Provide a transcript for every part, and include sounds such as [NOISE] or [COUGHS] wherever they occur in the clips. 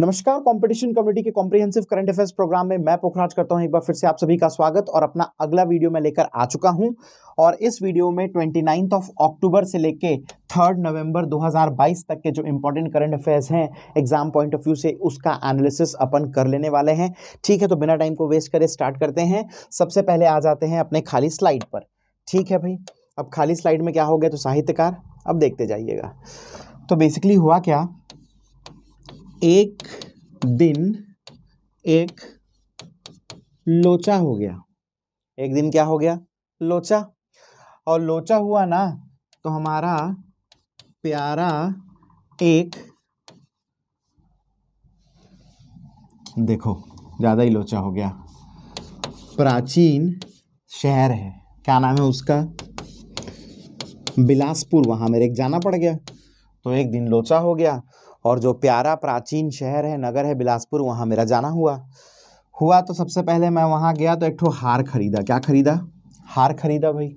नमस्कार competition committee के comprehensive current affairs programme में मैं पोखराज करता हूं एक बार फिर से आप सभी का स्वागत और अपना अगला वीडियो मैं लेकर आ चुका हूं और इस वीडियो में ट्वेंटी ऑफ अक्टूबर से लेके थर्ड नवंबर 2022 तक के जो इम्पोर्टेंट करंट अफेयर्स हैं एग्जाम पॉइंट ऑफ व्यू से उसका एनालिसिस अपन कर लेने वाले हैं ठीक है तो बिना टाइम को वेस्ट करे स्टार्ट करते हैं सबसे पहले आ जाते हैं अपने खाली स्लाइड पर ठीक है भाई अब खाली स्लाइड में क्या हो गया तो साहित्यकार अब देखते जाइएगा तो बेसिकली हुआ क्या एक दिन एक लोचा हो गया एक दिन क्या हो गया लोचा और लोचा हुआ ना तो हमारा प्यारा एक देखो ज़्यादा ही लोचा हो गया प्राचीन शहर है क्या नाम है उसका बिलासपुर वहां मेरे एक जाना पड़ गया तो एक दिन लोचा हो गया और जो प्यारा प्राचीन शहर है नगर है बिलासपुर वहाँ मेरा जाना हुआ हुआ तो सबसे पहले मैं वहाँ गया तो एक ठो हार खरीदा क्या खरीदा हार खरीदा भाई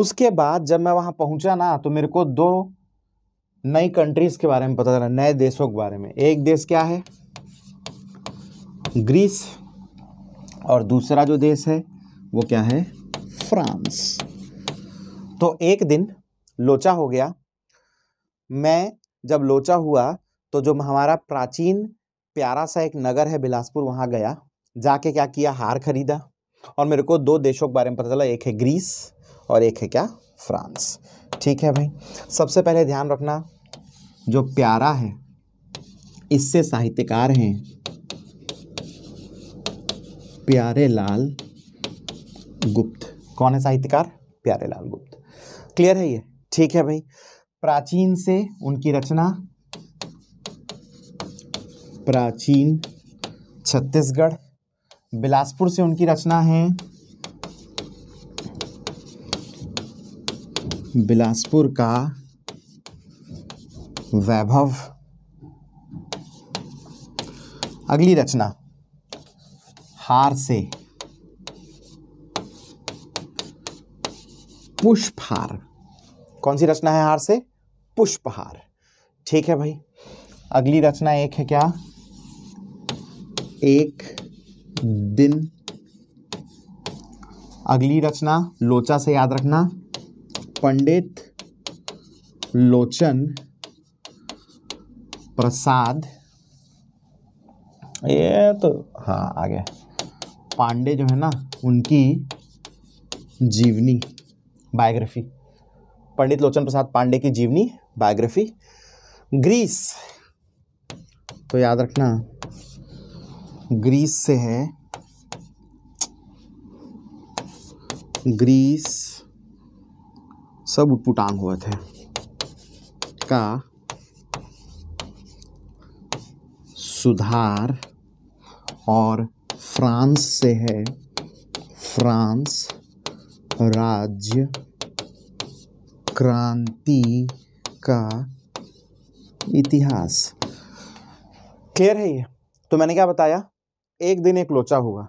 उसके बाद जब मैं वहाँ पहुँचा ना तो मेरे को दो नई कंट्रीज़ के बारे में पता चला नए देशों के बारे में एक देश क्या है ग्रीस और दूसरा जो देश है वो क्या है फ्रांस तो एक दिन लोचा हो गया मैं जब लोचा हुआ तो जो हमारा प्राचीन प्यारा सा एक नगर है बिलासपुर वहाँ गया जाके क्या किया हार खरीदा और मेरे को दो देशों के बारे में पता चला एक है ग्रीस और एक है क्या फ्रांस ठीक है भाई सबसे पहले ध्यान रखना जो प्यारा है इससे साहित्यकार हैं प्यारे लाल गुप्त कौन है साहित्यकार प्यारे लाल गुप्त क्लियर है ये ठीक है भाई प्राचीन से उनकी रचना प्राचीन छत्तीसगढ़ बिलासपुर से उनकी रचना है बिलासपुर का वैभव अगली रचना हार से पुष्पहार कौन सी रचना है हार से पुष्पहार ठीक है भाई अगली रचना एक है क्या एक दिन अगली रचना लोचा से याद रखना पंडित लोचन प्रसाद ये तो हाँ आ गया पांडे जो है ना उनकी जीवनी बायोग्राफी पंडित लोचन प्रसाद पांडे की जीवनी बायोग्राफी ग्रीस तो याद रखना ग्रीस से है ग्रीस सब उटपुटांग हुआ थे का सुधार और फ्रांस से है फ्रांस राज्य क्रांति का इतिहास क्लियर है ये तो मैंने क्या बताया एक दिन एक लोचा हुआ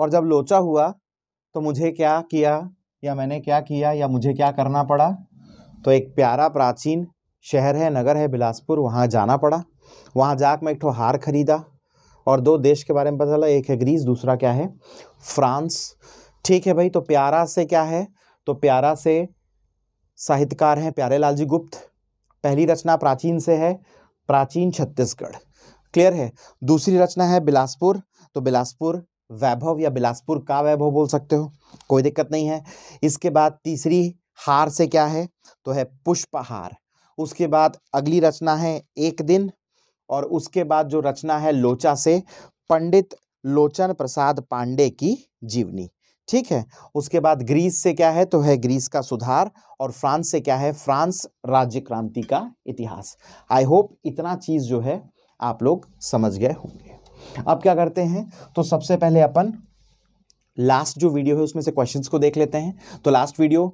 और जब लोचा हुआ तो मुझे क्या किया या मैंने क्या किया या मुझे क्या करना पड़ा तो एक प्यारा प्राचीन शहर है नगर है बिलासपुर वहाँ जाना पड़ा वहाँ जाकर मैं एक ठो हार खरीदा और दो देश के बारे में पता चला एक है ग्रीस दूसरा क्या है फ्रांस ठीक है भाई तो प्यारा से क्या है तो प्यारा से साहित्यकार हैं प्यारे लाल जी गुप्त पहली रचना प्राचीन से है प्राचीन छत्तीसगढ़ क्लियर है दूसरी रचना है बिलासपुर तो बिलासपुर वैभव या बिलासपुर का वैभव बोल सकते हो कोई दिक्कत नहीं है इसके बाद तीसरी हार से क्या है तो है पुष्पहार उसके बाद अगली रचना है एक दिन और उसके बाद जो रचना है लोचा से पंडित लोचन प्रसाद पांडे की जीवनी ठीक है उसके बाद ग्रीस से क्या है तो है ग्रीस का सुधार और फ्रांस से क्या है फ्रांस राज्य क्रांति का इतिहास आई होप इतना चीज़ जो है आप लोग समझ गए होंगे अब क्या करते हैं तो सबसे पहले अपन लास्ट जो वीडियो है उसमें से क्वेश्चंस को देख लेते हैं तो लास्ट वीडियो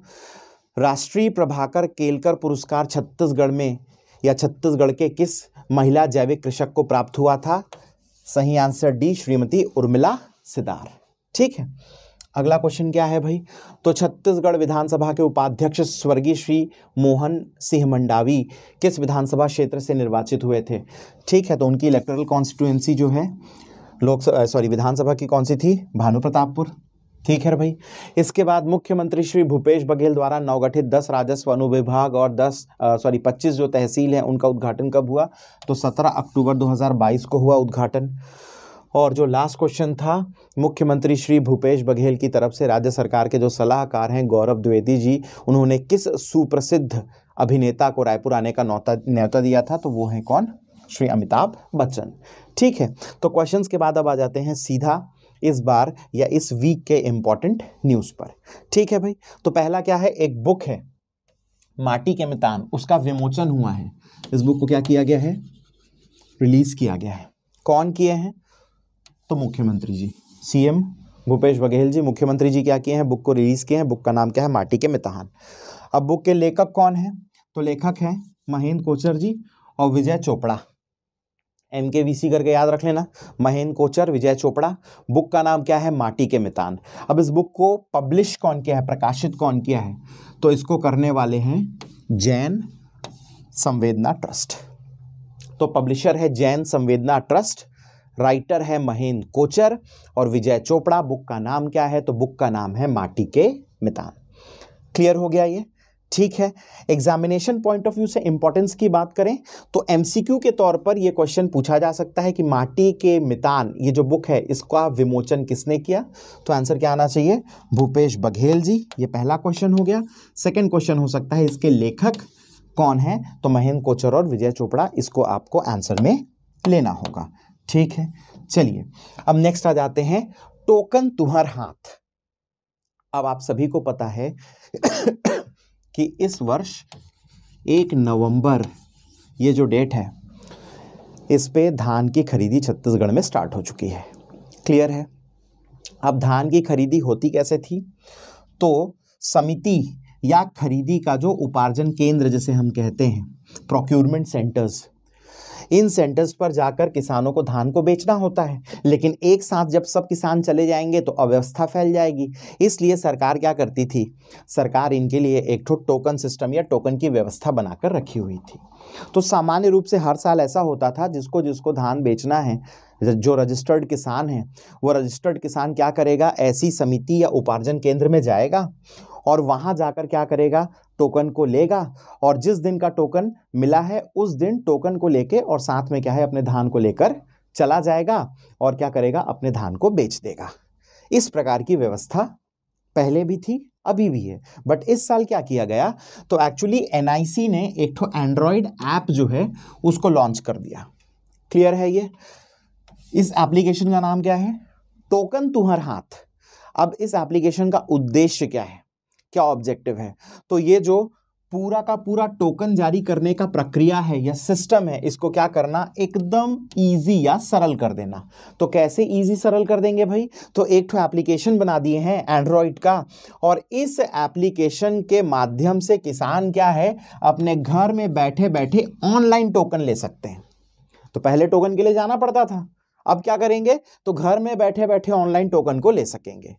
राष्ट्रीय प्रभाकर केलकर पुरस्कार छत्तीसगढ़ में या छत्तीसगढ़ के किस महिला जैविक कृषक को प्राप्त हुआ था सही आंसर डी श्रीमती उर्मिला सिदार ठीक है अगला क्वेश्चन क्या है भाई तो छत्तीसगढ़ विधानसभा के उपाध्यक्ष स्वर्गीय श्री मोहन सिंह मंडावी किस विधानसभा क्षेत्र से निर्वाचित हुए थे ठीक है तो उनकी इलेक्ट्रल कॉन्स्टिट्यूएंसी जो है लोक सॉरी विधानसभा की कौन सी थी भानु प्रतापपुर ठीक है भाई इसके बाद मुख्यमंत्री श्री भूपेश बघेल द्वारा नवगठित दस राजस्व अनुविभाग और दस सॉरी पच्चीस जो तहसील हैं उनका उद्घाटन कब हुआ तो सत्रह अक्टूबर दो को हुआ उद्घाटन और जो लास्ट क्वेश्चन था मुख्यमंत्री श्री भूपेश बघेल की तरफ से राज्य सरकार के जो सलाहकार हैं गौरव द्विवेदी जी उन्होंने किस सुप्रसिद्ध अभिनेता को रायपुर आने का नौता न्यौता दिया था तो वो हैं कौन श्री अमिताभ बच्चन ठीक है तो क्वेश्चंस के बाद अब आ जाते हैं सीधा इस बार या इस वीक के इम्पॉर्टेंट न्यूज़ पर ठीक है भाई तो पहला क्या है एक बुक है माटी के मितान उसका विमोचन हुआ है इस बुक को क्या किया गया है रिलीज़ किया गया है कौन किए हैं तो मुख्यमंत्री जी सीएम भूपेश बघेल जी मुख्यमंत्री जी क्या किए हैं बुक को रिलीज़ किए हैं बुक का नाम क्या है माटी के मितान अब बुक के लेखक कौन है तो लेखक हैं महेंद्र कोचर जी और Vijay Chopra M K V C करके याद रख लेना महेंद्र कोचर विजय चोपड़ा बुक का नाम क्या है माटी के मितान अब इस बुक को पब्लिश कौन किया है प्रकाशित कौन किया है तो इसको करने वाले हैं जैन संवेदना ट्रस्ट तो पब्लिशर है जैन संवेदना ट्रस्ट राइटर है महेंद्र कोचर और विजय चोपड़ा बुक का नाम क्या है तो बुक का नाम है माटी के मितान क्लियर हो गया ये ठीक है एग्जामिनेशन पॉइंट ऑफ व्यू से इंपॉर्टेंस की बात करें तो एमसीक्यू के तौर पर यह क्वेश्चन पूछा जा सकता है कि माटी के मितान ये जो बुक है इसका विमोचन किसने किया तो आंसर क्या आना चाहिए भूपेश बघेल जी ये पहला क्वेश्चन हो गया सेकंड क्वेश्चन हो सकता है इसके लेखक कौन है तो महेंद्र कोचर और विजय चोपड़ा इसको आपको आंसर में लेना होगा ठीक है चलिए अब नेक्स्ट आ जाते हैं टोकन तुम्हार हाथ अब आप सभी को पता है [COUGHS] कि इस वर्ष एक नवंबर ये जो डेट है इस पे धान की खरीदी छत्तीसगढ़ में स्टार्ट हो चुकी है क्लियर है अब धान की खरीदी होती कैसे थी तो समिति या खरीदी का जो उपार्जन केंद्र जिसे हम कहते हैं प्रोक्यूरमेंट सेंटर्स इन सेंटर्स पर जाकर किसानों को धान को बेचना होता है लेकिन एक साथ जब सब किसान चले जाएंगे तो अव्यवस्था फैल जाएगी इसलिए सरकार क्या करती थी सरकार इनके लिए एक ठो टोकन सिस्टम या टोकन की व्यवस्था बनाकर रखी हुई थी तो सामान्य रूप से हर साल ऐसा होता था जिसको जिसको धान बेचना है जो रजिस्टर्ड किसान है वो रजिस्टर्ड किसान क्या करेगा ऐसी समिति या उपार्जन केंद्र में जाएगा और वहाँ जाकर क्या करेगा टोकन को लेगा और जिस दिन का टोकन मिला है उस दिन टोकन को लेके और साथ में क्या है अपने धान को लेकर चला जाएगा और क्या करेगा अपने धान को बेच देगा इस प्रकार की व्यवस्था पहले भी थी अभी भी है बट इस साल क्या किया गया तो एक्चुअली एन ने एक ठो एंड्रॉयड ऐप जो है उसको लॉन्च कर दिया क्लियर है ये इस एप्लीकेशन का नाम क्या है टोकन तुम्हार हाथ अब इस एप्लीकेशन का उद्देश्य क्या है क्या ऑब्जेक्टिव है तो ये जो पूरा का पूरा टोकन जारी करने का प्रक्रिया है या सिस्टम है इसको क्या करना एकदम इजी या सरल कर देना तो कैसे इजी सरल कर देंगे भाई तो एक ठो एप्लीकेशन बना दिए हैं एंड्रॉयड का और इस एप्लीकेशन के माध्यम से किसान क्या है अपने घर में बैठे बैठे ऑनलाइन टोकन ले सकते हैं तो पहले टोकन के लिए जाना पड़ता था अब क्या करेंगे तो घर में बैठे बैठे ऑनलाइन टोकन को ले सकेंगे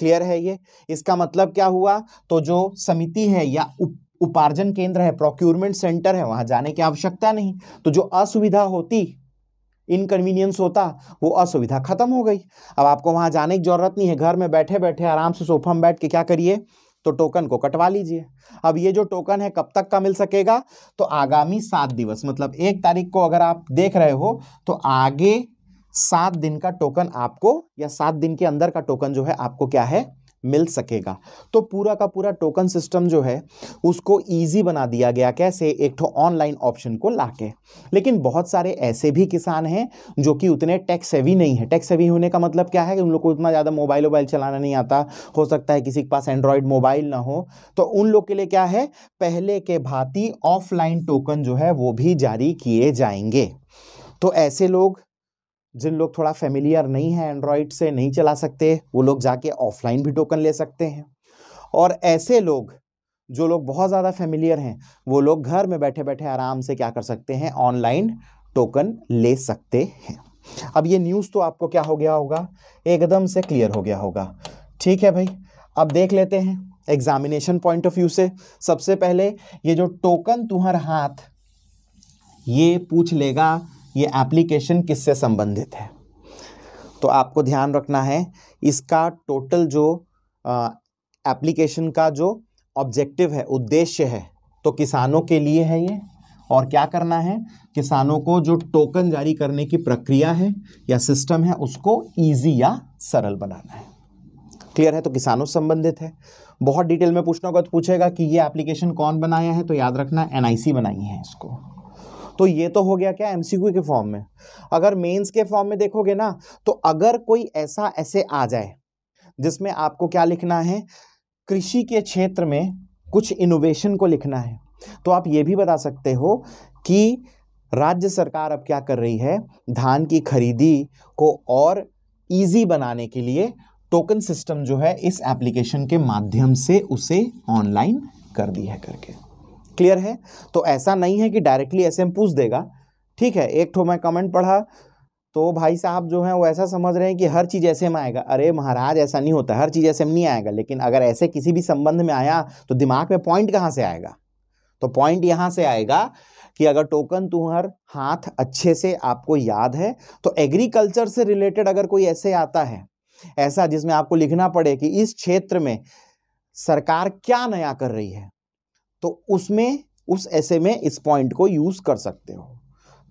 क्लियर है ये इसका मतलब क्या हुआ तो जो समिति है या उप, उपार्जन केंद्र है प्रोक्यूरमेंट सेंटर है वहां जाने की आवश्यकता नहीं तो जो असुविधा होती इनकन्वीनियंस होता वो असुविधा खत्म हो गई अब आपको वहां जाने की जरूरत नहीं है घर में बैठे बैठे आराम से सोफा में बैठ के क्या करिए तो टोकन को कटवा लीजिए अब ये जो टोकन है कब तक का मिल सकेगा तो आगामी सात दिवस मतलब एक तारीख को अगर आप देख रहे हो तो आगे सात दिन का टोकन आपको या सात दिन के अंदर का टोकन जो है आपको क्या है मिल सकेगा तो पूरा का पूरा टोकन सिस्टम जो है उसको इजी बना दिया गया कैसे एक तो ऑनलाइन ऑप्शन को लाके लेकिन बहुत सारे ऐसे भी किसान हैं जो कि उतने टैक्स सेवी नहीं है टैक्स सेवी होने का मतलब क्या है कि उन लोग को उतना ज़्यादा मोबाइल वोबाइल चलाना नहीं आता हो सकता है किसी के पास एंड्रॉयड मोबाइल ना हो तो उन लोग के लिए क्या है पहले के भांति ऑफलाइन टोकन जो है वो भी जारी किए जाएंगे तो ऐसे लोग जिन लोग थोड़ा फेमिलियर नहीं है एंड्रॉयड से नहीं चला सकते वो लोग जाके ऑफलाइन भी टोकन ले सकते हैं और ऐसे लोग जो लोग बहुत ज़्यादा फेमिलियर हैं वो लोग घर में बैठे बैठे आराम से क्या कर सकते हैं ऑनलाइन टोकन ले सकते हैं अब ये न्यूज़ तो आपको क्या हो गया होगा एकदम से क्लियर हो गया होगा ठीक है भाई अब देख लेते हैं एग्जामिनेशन पॉइंट ऑफ व्यू से सबसे पहले ये जो टोकन तुम्हार हाथ ये पूछ लेगा ये एप्लीकेशन किससे संबंधित है तो आपको ध्यान रखना है इसका टोटल जो एप्लीकेशन का जो ऑब्जेक्टिव है उद्देश्य है तो किसानों के लिए है ये और क्या करना है किसानों को जो टोकन जारी करने की प्रक्रिया है या सिस्टम है उसको ईजी या सरल बनाना है क्लियर है तो किसानों से संबंधित है बहुत डिटेल में पूछना होगा तो पूछेगा कि ये एप्लीकेशन कौन बनाया है तो याद रखना एनआईसी बनाई है इसको तो ये तो हो गया क्या एमसीक्यू के फॉर्म में अगर मेंस के फॉर्म में देखोगे ना तो अगर कोई ऐसा ऐसे आ जाए जिसमें आपको क्या लिखना है कृषि के क्षेत्र में कुछ इनोवेशन को लिखना है तो आप ये भी बता सकते हो कि राज्य सरकार अब क्या कर रही है धान की खरीदी को और ईजी बनाने के लिए टोकन सिस्टम जो है इस एप्लीकेशन के माध्यम से उसे ऑनलाइन कर दी है करके क्लियर है तो ऐसा नहीं है कि डायरेक्टली ऐसे में पूछ देगा ठीक है एक ठो मैं कमेंट पढ़ा तो भाई साहब जो है वो ऐसा समझ रहे हैं कि हर चीज़ ऐसे में आएगा अरे महाराज ऐसा नहीं होता हर चीज़ ऐसे में नहीं आएगा लेकिन अगर ऐसे किसी भी संबंध में आया तो दिमाग में पॉइंट कहाँ से आएगा तो पॉइंट यहाँ से आएगा कि अगर टोकन तुम्हार हाथ अच्छे से आपको याद है तो एग्रीकल्चर से रिलेटेड अगर कोई ऐसे आता है ऐसा जिसमें आपको लिखना पड़े कि इस क्षेत्र में सरकार क्या नया कर रही है तो उसमें उस ऐसे में इस पॉइंट को यूज़ कर सकते हो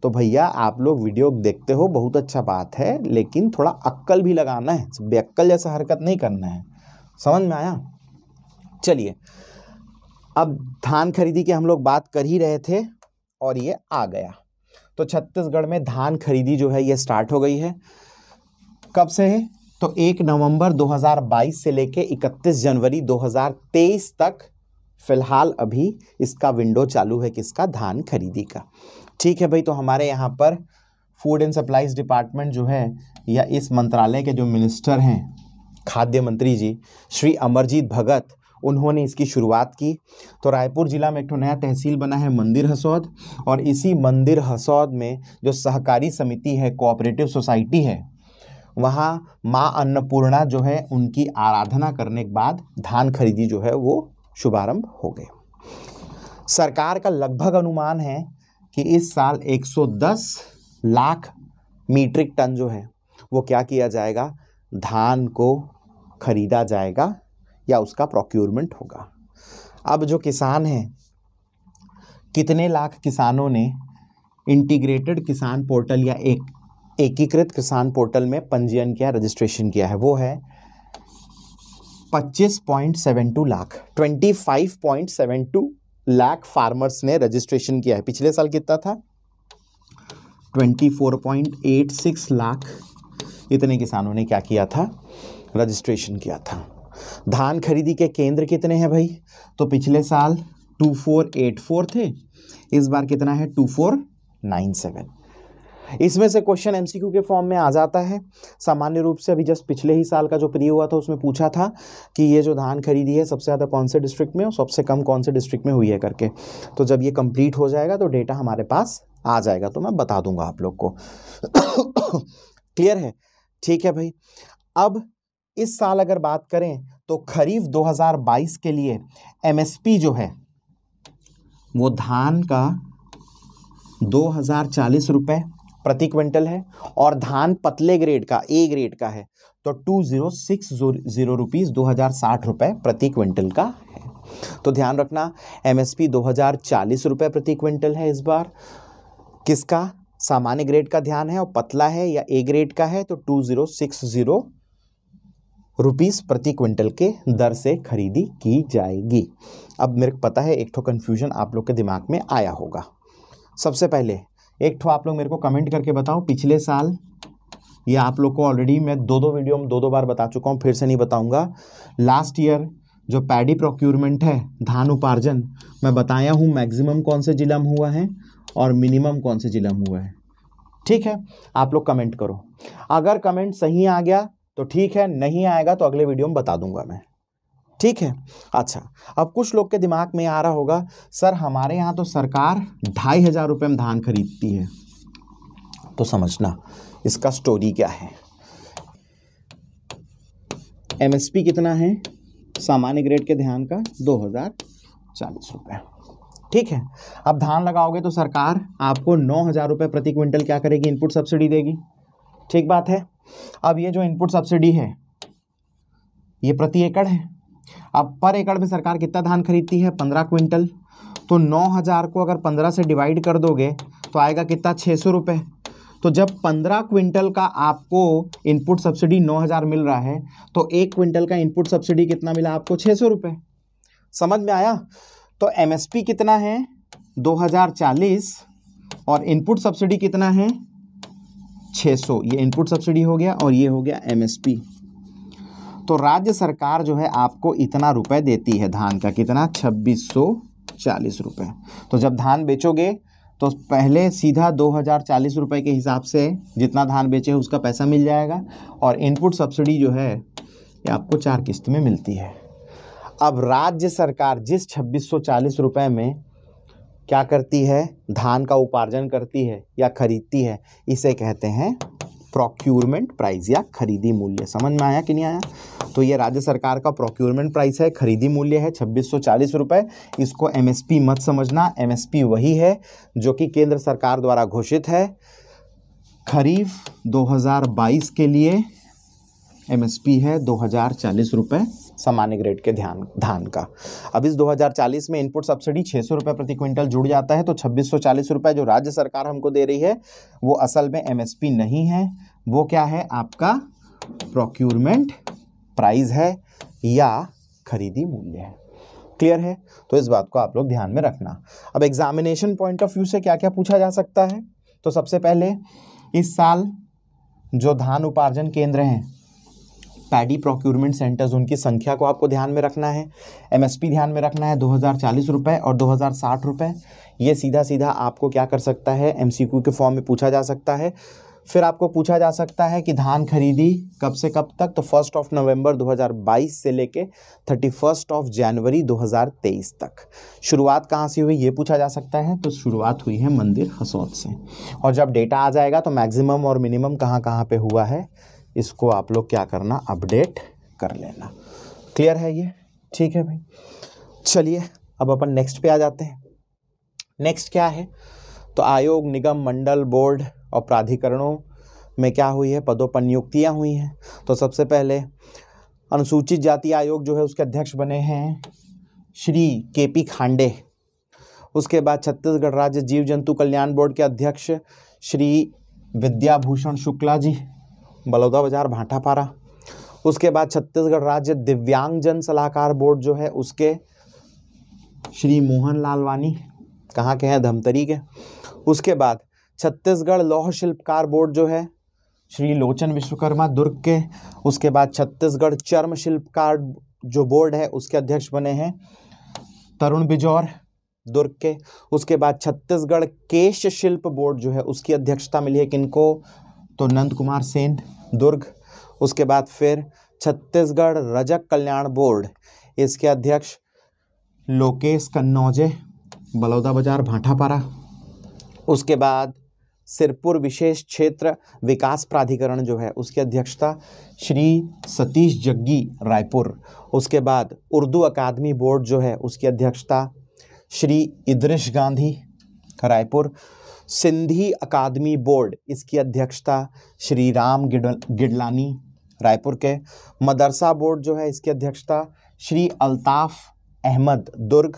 तो भैया आप लोग वीडियो देखते हो बहुत अच्छा बात है लेकिन थोड़ा अक्कल भी लगाना है बेअक्कल जैसा हरकत नहीं करना है समझ में आया चलिए अब धान खरीदी की हम लोग बात कर ही रहे थे और ये आ गया तो छत्तीसगढ़ में धान खरीदी जो है ये स्टार्ट हो गई है कब से है तो एक नवंबर 2022 से लेके 31 जनवरी 2023 तक फिलहाल अभी इसका विंडो चालू है किसका धान खरीदी का ठीक है भाई तो हमारे यहाँ पर फूड एंड सप्लाईज डिपार्टमेंट जो है या इस मंत्रालय के जो मिनिस्टर हैं खाद्य मंत्री जी श्री अमरजीत भगत उन्होंने इसकी शुरुआत की तो रायपुर ज़िला में एक नया तहसील बना है मंदिर हसौद और इसी मंदिर हसौद में जो सहकारी समिति है कोऑपरेटिव सोसाइटी है वहाँ माँ अन्नपूर्णा जो है उनकी आराधना करने के बाद धान खरीदी जो है वो शुभारंभ हो गए सरकार का लगभग अनुमान है कि इस साल 110 लाख मीट्रिक टन जो है वो क्या किया जाएगा धान को खरीदा जाएगा या उसका प्रोक्योरमेंट होगा अब जो किसान हैं कितने लाख किसानों ने इंटीग्रेटेड किसान पोर्टल या एक एकीकृत किसान पोर्टल में पंजीयन किया रजिस्ट्रेशन किया है वो है 25.72 लाख 25.72 लाख फार्मर्स ने रजिस्ट्रेशन किया है पिछले साल कितना था 24.86 लाख इतने किसानों ने क्या किया था रजिस्ट्रेशन किया था धान खरीदी के केंद्र कितने हैं भाई तो पिछले साल 2484 थे इस बार कितना है 2497 इसमें से क्वेश्चन एमसीक्यू के फॉर्म में आ जाता है सामान्य रूप से अभी जस्ट पिछले ही साल का जो प्री हुआ था उसमें पूछा था कि ये जो धान खरीदी है सबसे ज़्यादा कौन से डिस्ट्रिक्ट में और सबसे कम कौन से डिस्ट्रिक्ट में हुई है करके तो जब ये कंप्लीट हो जाएगा तो डेटा हमारे पास आ जाएगा तो मैं बता दूंगा आप लोग को क्लियर है ठीक है भाई अब इस साल अगर बात करें तो खरीफ 2022 के लिए एमएसपी जो है वो धान का दो हज़ार चालीस रुपये प्रति क्विंटल है और धान पतले ग्रेड का ए ग्रेड का है तो two zero six zero rupees दो हज़ार साठ रुपये प्रति क्विंटल का है तो ध्यान रखना एमएसपी दो हज़ार चालीस रुपये प्रति क्विंटल है इस बार किसका सामान्य ग्रेड का ध्यान है और पतला है या ए ग्रेड का है तो two zero six zero rupees प्रति क्विंटल के दर से खरीदी की जाएगी अब मेरे को पता है एक तो कन्फ्यूजन आप लोग के दिमाग में आया होगा सबसे पहले एक ठो आप लोग मेरे को कमेंट करके बताओ पिछले साल ये आप लोग को ऑलरेडी मैं दो दो वीडियो में दो दो बार बता चुका हूँ फिर से नहीं बताऊँगा लास्ट ईयर जो पैडी प्रोक्यूरमेंट है धान उपार्जन मैं बताया हूँ मैक्सिमम कौन से ज़िला में हुआ है और मिनिमम कौन से ज़िला में हुआ है ठीक है आप लोग कमेंट करो अगर कमेंट सही आ गया तो ठीक है नहीं आएगा तो अगले वीडियो में बता दूंगा मैं ठीक है अच्छा अब कुछ लोग के दिमाग में आ रहा होगा सर हमारे यहाँ तो सरकार ढाई हज़ार रुपये में धान खरीदती है तो समझना इसका स्टोरी क्या है एमएसपी कितना है सामान्य ग्रेड के ध्यान का दो हज़ार चालीस रुपये ठीक है अब धान लगाओगे तो सरकार आपको नौ हज़ार रुपये प्रति क्विंटल क्या करेगी इनपुट सब्सिडी देगी ठीक बात है अब ये जो इनपुट सब्सिडी है ये प्रति एकड़ है अब पर एकड़ में सरकार कितना धान खरीदती है पंद्रह क्विंटल तो नौ हज़ार को अगर पंद्रह से डिवाइड कर दोगे तो आएगा कितना छः सौ रुपये तो जब पंद्रह क्विंटल का आपको इनपुट सब्सिडी नौ हज़ार मिल रहा है तो एक क्विंटल का इनपुट सब्सिडी कितना मिला आपको छः सौ रुपये समझ में आया तो एमएसपी कितना है दो हज़ार चालीस और इनपुट सब्सिडी कितना है सौ ये इनपुट सब्सिडी हो गया और ये हो गया एमएसपी तो राज्य सरकार जो है आपको इतना रुपए देती है धान का कितना छब्बीस सौ चालीस रुपये तो जब धान बेचोगे तो पहले सीधा दो हज़ार चालीस रुपये के हिसाब से जितना धान बेचे उसका पैसा मिल जाएगा और इनपुट सब्सिडी जो है ये आपको चार किस्त में मिलती है अब राज्य सरकार जिस छब्बीस सौ चालीस रुपये में क्या करती है धान का उपार्जन करती है या खरीदती है इसे कहते हैं प्रोक्यूरमेंट प्राइस या खरीदी मूल्य समझ में आया कि नहीं आया तो ये राज्य सरकार का प्रोक्यूरमेंट प्राइस है खरीदी मूल्य है छब्बीस सौ इसको एमएसपी मत समझना एमएसपी वही है जो कि केंद्र सरकार द्वारा घोषित है खरीफ 2022 के लिए एमएसपी है दो हज़ार चालीस रुपये सामान्य ग्रेड के ध्यान धान का अब इस 2040 में इनपुट सब्सिडी छः सौ रुपये प्रति क्विंटल जुड़ जाता है तो छब्बीस सौ चालीस रुपये जो राज्य सरकार हमको दे रही है वो असल में एमएसपी नहीं है वो क्या है आपका प्रोक्यूरमेंट प्राइस है या खरीदी मूल्य है क्लियर है तो इस बात को आप लोग ध्यान में रखना अब एग्जामिनेशन पॉइंट ऑफ व्यू से क्या क्या पूछा जा सकता है तो सबसे पहले इस साल जो धान उपार्जन केंद्र हैं पैडी प्रोक्यूरमेंट सेंटर्स उनकी संख्या को आपको ध्यान में रखना है एमएसपी ध्यान में रखना है दो रुपए और दो रुपए ये सीधा सीधा आपको क्या कर सकता है एमसीक्यू के फॉर्म में पूछा जा सकता है फिर आपको पूछा जा सकता है कि धान खरीदी कब से कब तक तो फर्स्ट ऑफ नवंबर 2022 से लेके थर्टी फर्स्ट ऑफ जनवरी 2023 तक शुरुआत कहाँ से हुई ये पूछा जा सकता है तो शुरुआत हुई है मंदिर हसौद से और जब डेटा आ जाएगा तो मैक्सिमम और मिनिमम कहाँ कहाँ पे हुआ है इसको आप लोग क्या करना अपडेट कर लेना क्लियर है ये ठीक है भाई चलिए अब अपन नेक्स्ट पे आ जाते हैं नेक्स्ट क्या है तो आयोग निगम मंडल बोर्ड और प्राधिकरणों में क्या हुई है पदों पर नियुक्तियाँ हुई हैं तो सबसे पहले अनुसूचित जाति आयोग जो है उसके अध्यक्ष बने हैं श्री के पी खांडे उसके बाद छत्तीसगढ़ राज्य जीव जंतु कल्याण बोर्ड के अध्यक्ष श्री विद्याभूषण शुक्ला जी बलौदा बाजार भाटापारा उसके बाद छत्तीसगढ़ राज्य दिव्यांग जन सलाहकार बोर्ड जो है उसके श्री मोहन लाल वानी कहाँ के हैं धमतरी के उसके बाद छत्तीसगढ़ लौह शिल्पकार बोर्ड जो है श्री लोचन विश्वकर्मा दुर्ग के उसके बाद छत्तीसगढ़ चर्म शिल्पकार जो बोर्ड है उसके अध्यक्ष बने हैं तरुण बिजौर दुर्ग के उसके बाद छत्तीसगढ़ केश शिल्प बोर्ड जो है उसकी अध्यक्षता मिली है किनको तो नंद कुमार सेन दुर्ग उसके बाद फिर छत्तीसगढ़ रजक कल्याण बोर्ड इसके अध्यक्ष लोकेश कन्नौजे बलौदा बाजार भाटापारा उसके बाद सिरपुर विशेष क्षेत्र विकास प्राधिकरण जो है उसकी अध्यक्षता श्री सतीश जग्गी रायपुर उसके बाद उर्दू अकादमी बोर्ड जो है उसकी अध्यक्षता श्री इद्रिश गांधी रायपुर सिंधी अकादमी बोर्ड इसकी अध्यक्षता श्री राम गिडलानी रायपुर के मदरसा बोर्ड जो है इसकी अध्यक्षता श्री अल्ताफ़ अहमद दुर्ग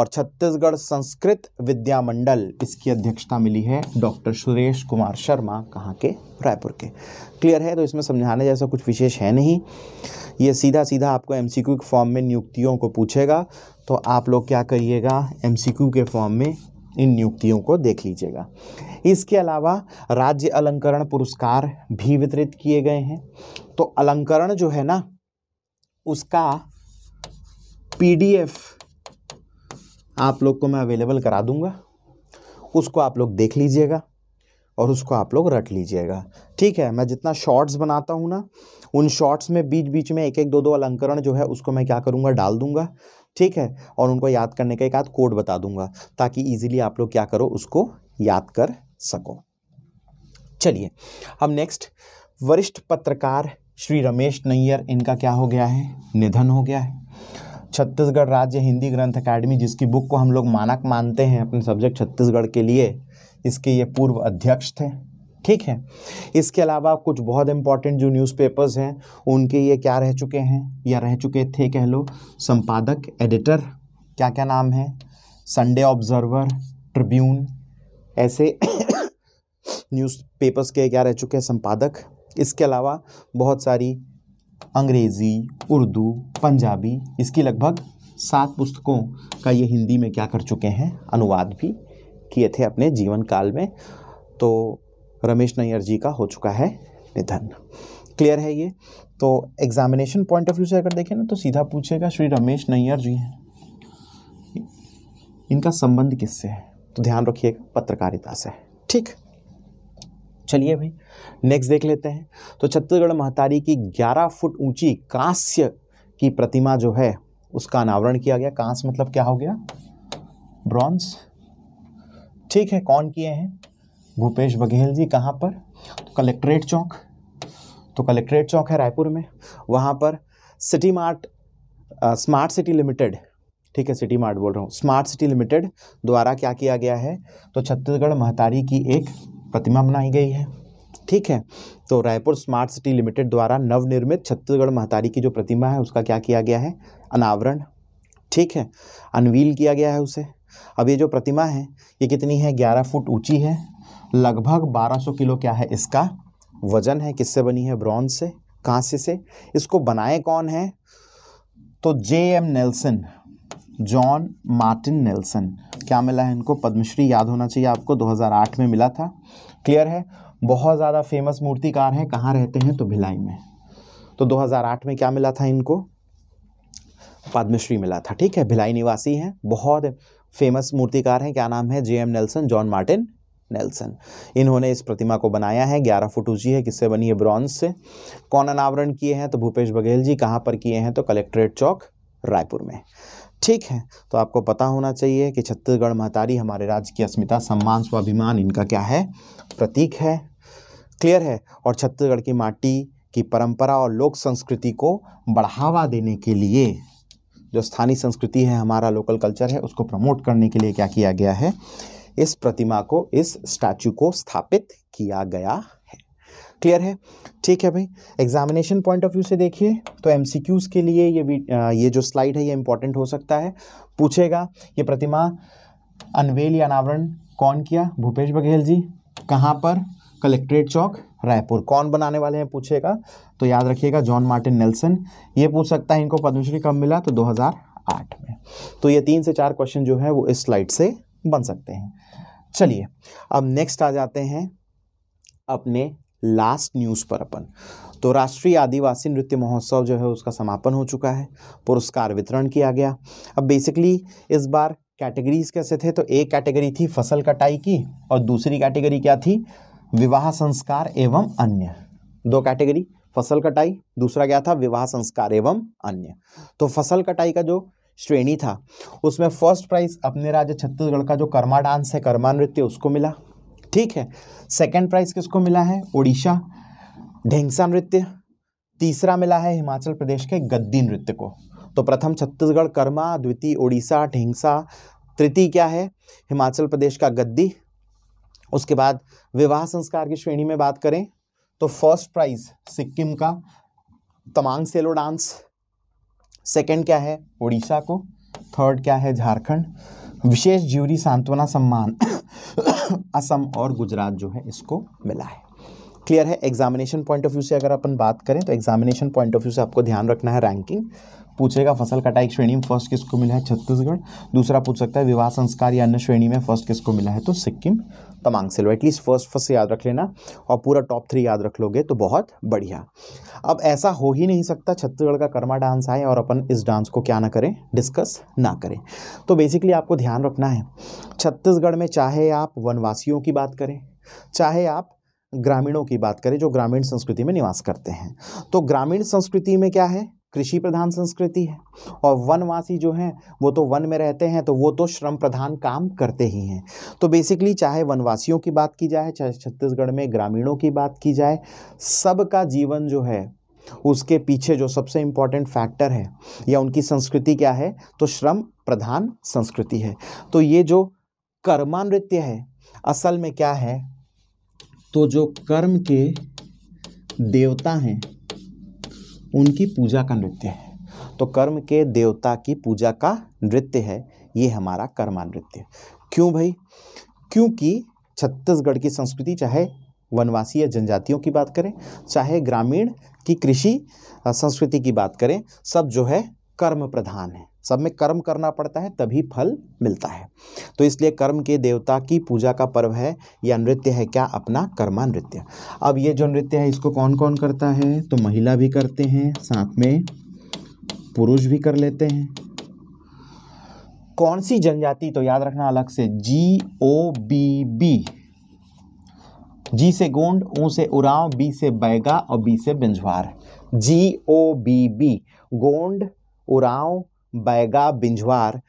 और छत्तीसगढ़ संस्कृत विद्या मंडल इसकी अध्यक्षता मिली है डॉक्टर सुरेश कुमार शर्मा कहाँ के रायपुर के क्लियर है तो इसमें समझाने जैसा कुछ विशेष है नहीं ये सीधा सीधा आपको एम के फॉर्म में नियुक्तियों को पूछेगा तो आप लोग क्या करिएगा एम के फॉर्म में इन नियुक्तियों को देख लीजिएगा इसके अलावा राज्य अलंकरण पुरस्कार भी वितरित किए गए हैं तो अलंकरण जो है ना उसका पीडीएफ आप लोग को मैं अवेलेबल करा दूंगा उसको आप लोग देख लीजिएगा और उसको आप लोग रट लीजिएगा ठीक है मैं जितना शॉर्ट्स बनाता हूँ ना उन शॉर्ट्स में बीच बीच में एक एक दो दो अलंकरण जो है उसको मैं क्या करूँगा डाल दूंगा ठीक है और उनको याद करने का एक आध कोड बता दूंगा ताकि ईजिली आप लोग क्या करो उसको याद कर सको चलिए अब नेक्स्ट वरिष्ठ पत्रकार श्री रमेश नैयर इनका क्या हो गया है निधन हो गया है छत्तीसगढ़ राज्य हिंदी ग्रंथ अकेडमी जिसकी बुक को हम लोग मानक मानते हैं अपने सब्जेक्ट छत्तीसगढ़ के लिए इसके ये पूर्व अध्यक्ष थे ठीक है इसके अलावा कुछ बहुत इंपॉर्टेंट जो न्यूज़पेपर्स हैं उनके ये क्या रह चुके हैं या रह चुके थे कह लो संपादक एडिटर क्या क्या नाम है संडे ऑब्जर्वर ट्रिब्यून ऐसे न्यूज़पेपर्स [COUGHS] के क्या रह चुके हैं संपादक इसके अलावा बहुत सारी अंग्रेज़ी उर्दू पंजाबी इसकी लगभग सात पुस्तकों का ये हिंदी में क्या कर चुके हैं अनुवाद भी किए थे अपने जीवन काल में तो रमेश नैयर जी का हो चुका है निधन क्लियर है ये तो एग्जामिनेशन पॉइंट ऑफ व्यू से अगर देखें ना तो सीधा पूछेगा श्री रमेश नैयर जी हैं इनका संबंध किससे है तो ध्यान रखिएगा पत्रकारिता से ठीक चलिए भाई नेक्स्ट देख लेते हैं तो छत्तीसगढ़ महतारी की 11 फुट ऊंची कांस्य की प्रतिमा जो है उसका अनावरण किया गया कांस मतलब क्या हो गया ब्रॉन्ज ठीक है कौन किए हैं भूपेश बघेल जी कहाँ पर तो कलेक्ट्रेट चौक तो कलेक्ट्रेट चौक है रायपुर में वहाँ पर सिटी मार्ट आ, स्मार्ट सिटी लिमिटेड ठीक है सिटी मार्ट बोल रहा हूँ स्मार्ट सिटी लिमिटेड द्वारा क्या किया गया है तो छत्तीसगढ़ महतारी की एक प्रतिमा बनाई गई है ठीक है तो रायपुर स्मार्ट सिटी लिमिटेड द्वारा नवनिर्मित छत्तीसगढ़ महतारी की जो प्रतिमा है उसका क्या किया गया है अनावरण ठीक है अनवील किया गया है उसे अब ये जो प्रतिमा है ये कितनी है ग्यारह फुट ऊंची है लगभग 1200 किलो क्या है इसका वजन है किससे बनी है ब्रॉन्ज से कांसे से इसको बनाए कौन है तो J M Nelson John Martin Nelson क्या मिला है इनको पद्मश्री याद होना चाहिए आपको 2008 में मिला था क्लियर है बहुत ज़्यादा फेमस मूर्तिकार हैं कहाँ रहते हैं तो भिलाई में तो 2008 में क्या मिला था इनको पद्मश्री मिला था ठीक है भिलाई निवासी हैं बहुत फेमस मूर्तिकार हैं क्या नाम है J M Nelson John Martin Nelson इन्होंने इस प्रतिमा को बनाया है ग्यारह फुट ऊंची है किससे बनी है ब्रॉन्ज से कौन अनावरण किए हैं तो भूपेश बघेल जी कहाँ पर किए हैं तो कलेक्ट्रेट चौक रायपुर में ठीक है तो आपको पता होना चाहिए कि छत्तीसगढ़ महतारी हमारे राज्य की अस्मिता सम्मान स्वाभिमान इनका क्या है प्रतीक है क्लियर है और छत्तीसगढ़ की माटी की परंपरा और लोक संस्कृति को बढ़ावा देने के लिए जो स्थानीय संस्कृति है हमारा लोकल कल्चर है उसको प्रमोट करने के लिए क्या किया गया है इस प्रतिमा को इस स्टैचू को स्थापित किया गया है क्लियर है ठीक है भाई एग्जामिनेशन पॉइंट ऑफ व्यू से देखिए तो एम के लिए ये ये जो स्लाइड है ये इंपॉर्टेंट हो सकता है पूछेगा ये प्रतिमा अनवेल या अनावरण कौन किया भूपेश बघेल जी कहाँ पर कलेक्ट्रेट चौक रायपुर कौन बनाने वाले हैं पूछेगा तो याद रखिएगा जॉन मार्टिन नेल्सन ये पूछ सकता है इनको पद्मश्री कब मिला तो 2008 में तो ये तीन से चार क्वेश्चन जो है वो इस स्लाइड से बन सकते हैं चलिए अब नेक्स्ट आ जाते हैं अपने लास्ट न्यूज़ पर अपन तो राष्ट्रीय आदिवासी नृत्य महोत्सव जो है उसका समापन हो चुका है पुरस्कार वितरण किया गया अब बेसिकली इस बार कैटेगरीज कैसे थे तो एक कैटेगरी थी फसल कटाई की और दूसरी कैटेगरी क्या थी विवाह संस्कार एवं अन्य दो कैटेगरी फसल कटाई दूसरा क्या था विवाह संस्कार एवं अन्य तो फसल कटाई का जो श्रेणी था उसमें फर्स्ट प्राइज़ अपने राज्य छत्तीसगढ़ का जो कर्मा डांस है कर्मा नृत्य उसको मिला ठीक है सेकेंड प्राइज़ किसको मिला है उड़ीसा ढेंगसा नृत्य तीसरा मिला है हिमाचल प्रदेश के गद्दी नृत्य को तो प्रथम छत्तीसगढ़ कर्मा द्वितीय उड़ीसा ढेंगसा तृतीय क्या है हिमाचल प्रदेश का गद्दी उसके बाद विवाह संस्कार की श्रेणी में बात करें तो फर्स्ट प्राइज़ सिक्किम का तमांग सेलो डांस सेकंड क्या है उड़ीसा को थर्ड क्या है झारखंड विशेष ज्यूरी सांत्वना सम्मान [COUGHS] असम और गुजरात जो है इसको मिला है क्लियर है एग्जामिनेशन पॉइंट ऑफ व्यू से अगर अपन बात करें तो एग्जामिनेशन पॉइंट ऑफ व्यू से आपको ध्यान रखना है रैंकिंग पूछेगा फसल कटाई श्रेणी में फर्स्ट किसको मिला है छत्तीसगढ़ दूसरा पूछ सकता है विवाह संस्कार या अन्य श्रेणी में फर्स्ट किसको मिला है तो सिक्किम तमांग से लो एटलीस्ट फर्स्ट फर्स्ट से याद रख लेना और पूरा टॉप थ्री याद रख लोगे तो बहुत बढ़िया अब ऐसा हो ही नहीं सकता छत्तीसगढ़ का कर्मा डांस आए और अपन इस डांस को क्या ना करें डिस्कस ना करें तो बेसिकली आपको ध्यान रखना है छत्तीसगढ़ में चाहे आप वनवासियों की बात करें चाहे आप ग्रामीणों की बात करें जो ग्रामीण संस्कृति में निवास करते हैं तो ग्रामीण संस्कृति में क्या है कृषि प्रधान संस्कृति है और वनवासी जो हैं वो तो वन में रहते हैं तो वो तो श्रम प्रधान काम करते ही हैं तो बेसिकली चाहे वनवासियों की बात की जाए चाहे छत्तीसगढ़ में ग्रामीणों की बात की जाए सबका जीवन जो है उसके पीछे जो सबसे इम्पॉर्टेंट फैक्टर है या उनकी संस्कृति क्या है तो श्रम प्रधान संस्कृति है तो ये जो कर्मानृत्य है असल में क्या है तो जो कर्म के देवता हैं उनकी पूजा का नृत्य है तो कर्म के देवता की पूजा का नृत्य है ये हमारा कर्मा नृत्य क्यों भाई क्योंकि छत्तीसगढ़ की संस्कृति चाहे वनवासी या जनजातियों की बात करें चाहे ग्रामीण की कृषि संस्कृति की बात करें सब जो है कर्म प्रधान है सब में कर्म करना पड़ता है तभी फल मिलता है तो इसलिए कर्म के देवता की पूजा का पर्व है या नृत्य है क्या अपना कर्मा नृत्य अब ये जो नृत्य है इसको कौन कौन करता है तो महिला भी करते हैं साथ में पुरुष भी कर लेते हैं कौन सी जनजाति तो याद रखना अलग से जी ओ बी बी जी से गोंड ऊ से उराव बी से बैगा और बी से Binjhwar G O B B Gond Oraon Baiga Binjhwar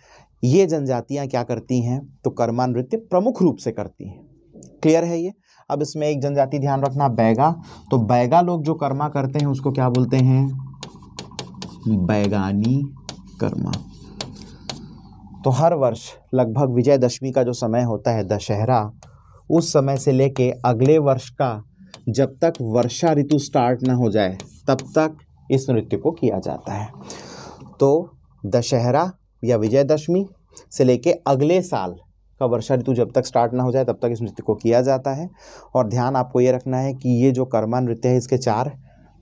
ये जनजातियाँ क्या करती हैं तो कर्मा नृत्य प्रमुख रूप से करती हैं क्लियर है ये अब इसमें एक जनजाति ध्यान रखना बैगा तो बैगा लोग जो कर्मा करते हैं उसको क्या बोलते हैं बैगानी कर्मा तो हर वर्ष लगभग विजयदशमी का जो समय होता है दशहरा उस समय से लेके अगले वर्ष का जब तक वर्षा ऋतु स्टार्ट ना हो जाए तब तक इस नृत्य को किया जाता है तो दशहरा या विजयदशमी से लेके अगले साल का वर्षा ऋतु जब तक स्टार्ट ना हो जाए तब तक इस नृत्य को किया जाता है और ध्यान आपको ये रखना है कि ये जो कर्मा नृत्य है इसके चार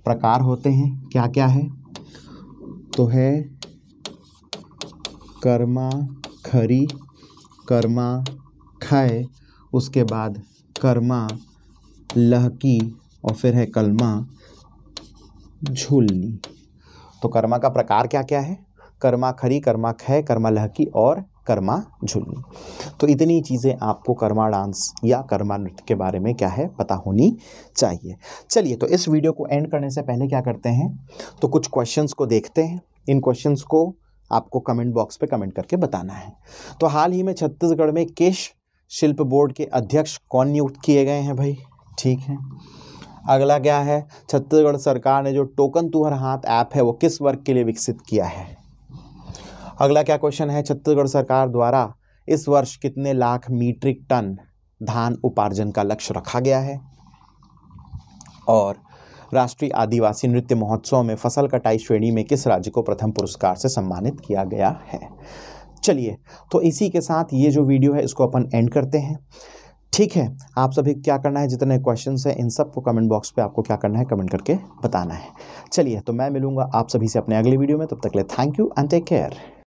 प्रकार होते हैं क्या क्या है तो है कर्मा खरी कर्मा खय उसके बाद कर्मा लहकी और फिर है कलमा झूलनी तो कर्मा का प्रकार क्या क्या है कर्मा खरी कर्मा खय कर्मा लहकी और कर्मा झुलनी तो इतनी चीज़ें आपको कर्मा डांस या कर्मा नृत्य के बारे में क्या है पता होनी चाहिए चलिए तो इस वीडियो को एंड करने से पहले क्या करते हैं तो कुछ क्वेश्चंस को देखते हैं इन क्वेश्चंस को आपको कमेंट बॉक्स पे कमेंट करके बताना है तो हाल ही में छत्तीसगढ़ में केश शिल्प बोर्ड के अध्यक्ष कौन नियुक्त किए गए हैं भाई ठीक है अगला क्या है छत्तीसगढ़ सरकार ने जो टोकन तुहर हाथ ऐप है वो किस वर्ग के लिए विकसित किया है अगला क्या क्वेश्चन है छत्तीसगढ़ सरकार द्वारा इस वर्ष कितने लाख मीट्रिक टन धान उपार्जन का लक्ष्य रखा गया है और राष्ट्रीय आदिवासी नृत्य महोत्सव में फसल कटाई श्रेणी में किस राज्य को प्रथम पुरस्कार से सम्मानित किया गया है चलिए तो इसी के साथ ये जो वीडियो है इसको अपन एंड करते हैं ठीक है आप सभी क्या करना है जितने क्वेश्चन हैं इन सब को कमेंट बॉक्स पे आपको क्या करना है कमेंट करके बताना है चलिए तो मैं मिलूंगा आप सभी से अपने अगले वीडियो में तब तक ले thank you and take care